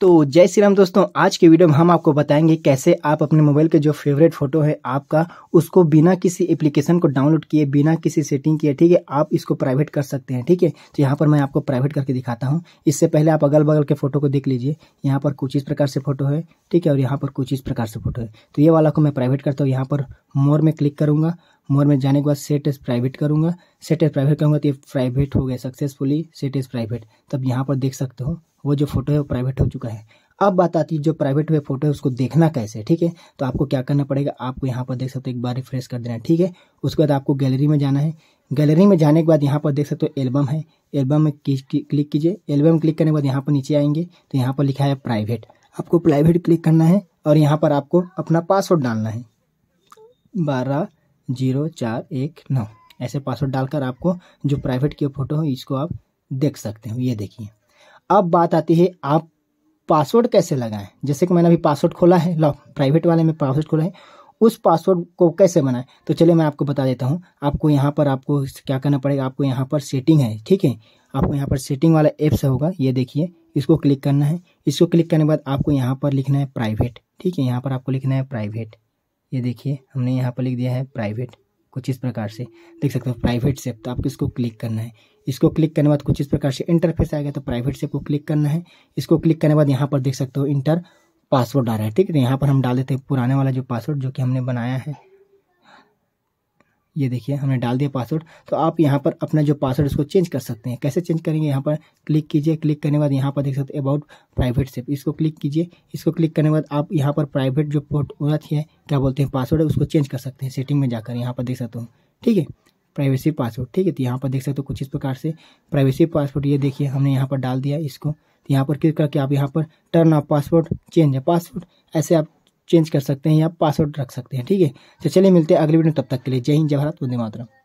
तो जय श्री राम दोस्तों आज के वीडियो में हम आपको बताएंगे कैसे आप अपने मोबाइल के जो फेवरेट फोटो है आपका उसको बिना किसी एप्लीकेशन को डाउनलोड किए बिना किसी सेटिंग किए ठीक है आप इसको प्राइवेट कर सकते हैं ठीक है तो यहाँ पर मैं आपको प्राइवेट करके दिखाता हूँ इससे पहले आप अगल बगल के फोटो को देख लीजिए यहाँ पर कुछ इस प्रकार से फोटो है ठीक है और यहाँ पर कुछ इस प्रकार से फोटो है तो ये वाला को मैं प्राइवेट करता हूँ यहाँ पर मोर में क्लिक करूँगा मोर में जाने के बाद सेट एज प्राइवेट करूँगा सेट एज प्राइवेट करूँगा तो ये प्राइवेट हो गया सक्सेसफुली सेट एज प्राइवेट तब यहाँ पर देख सकते हो वो जो फोटो है वो प्राइवेट हो चुका है अब बात आती है जो प्राइवेट हुए फोटो है उसको देखना कैसे ठीक है तो आपको क्या करना पड़ेगा आपको यहाँ पर देख सकते हो एक बार रिफ्रेश कर देना है ठीक है उसके बाद आपको गैलरी में जाना है गैलरी में जाने के बाद यहाँ पर देख सकते हो एल्बम है एल्बम में क्लिक कीजिए एल्बम क्लिक करने के बाद यहाँ पर नीचे आएंगे तो यहाँ पर लिखा है प्राइवेट आपको प्राइवेट क्लिक करना है और यहाँ पर आपको अपना पासवर्ड डालना है बारह जीरो चार एक नौ ऐसे पासवर्ड डालकर आपको जो प्राइवेट की फ़ोटो है इसको आप देख सकते हो ये देखिए अब बात आती है आप पासवर्ड कैसे लगाएं जैसे कि मैंने अभी पासवर्ड खोला है लॉक प्राइवेट वाले में पासवर्ड खोला है उस पासवर्ड को कैसे बनाएं तो चलिए मैं आपको बता देता हूँ आपको यहाँ पर आपको क्या करना पड़ेगा आपको यहाँ पर सेटिंग है ठीक है आपको यहाँ पर सेटिंग वाला ऐप्स होगा ये देखिए इसको क्लिक करना है इसको क्लिक करने के बाद आपको यहाँ पर लिखना है प्राइवेट ठीक है यहाँ पर आपको लिखना है प्राइवेट ये देखिए हमने यहाँ पर लिख दिया है प्राइवेट कुछ इस प्रकार से देख सकते हो प्राइवेट सेप तो आपको इसको क्लिक करना है इसको क्लिक करने बाद कुछ इस प्रकार से इंटरफेस आएगा तो प्राइवेट सेप को क्लिक करना है इसको क्लिक करने बाद यहाँ पर देख सकते हो इंटर पासवर्ड आ रहा है ठीक है तो यहाँ पर हम डाल देते हैं पुराने वाला जो पासवर्ड जो कि हमने बनाया है ये देखिए हमने डाल दिया पासवर्ड तो आप यहाँ पर अपना जो पासवर्ड उसको चेंज कर सकते हैं कैसे चेंज करेंगे यहाँ पर क्लिक कीजिए क्लिक करने के बाद यहाँ पर देख सकते हैं अबाउट प्राइवेट सेफ इसको क्लिक कीजिए इसको क्लिक करने के बाद आप यहाँ पर प्राइवेट जो पोर्ट चाहिए क्या बोलते हैं पासवर्ड है उसको चेंज कर सकते हैं सेटिंग में जाकर यहाँ पर देख सकते हो ठीक है प्राइवेसी पासवर्ड ठीक है तो यहाँ पर देख सकते हो कुछ इस प्रकार से प्राइवेसी पासवर्ड ये देखिए हमने यहाँ पर डाल दिया इसको तो यहाँ पर क्लिक करके आप यहाँ पर टर्न ऑफ पासवर्ड चेंज है पासवर्ड ऐसे आप चेंज कर सकते हैं या पासवर्ड रख सकते हैं ठीक है तो चलिए मिलते हैं अगले वीडियो तब तक के लिए जय हिंद जय भारत वंदे मातरम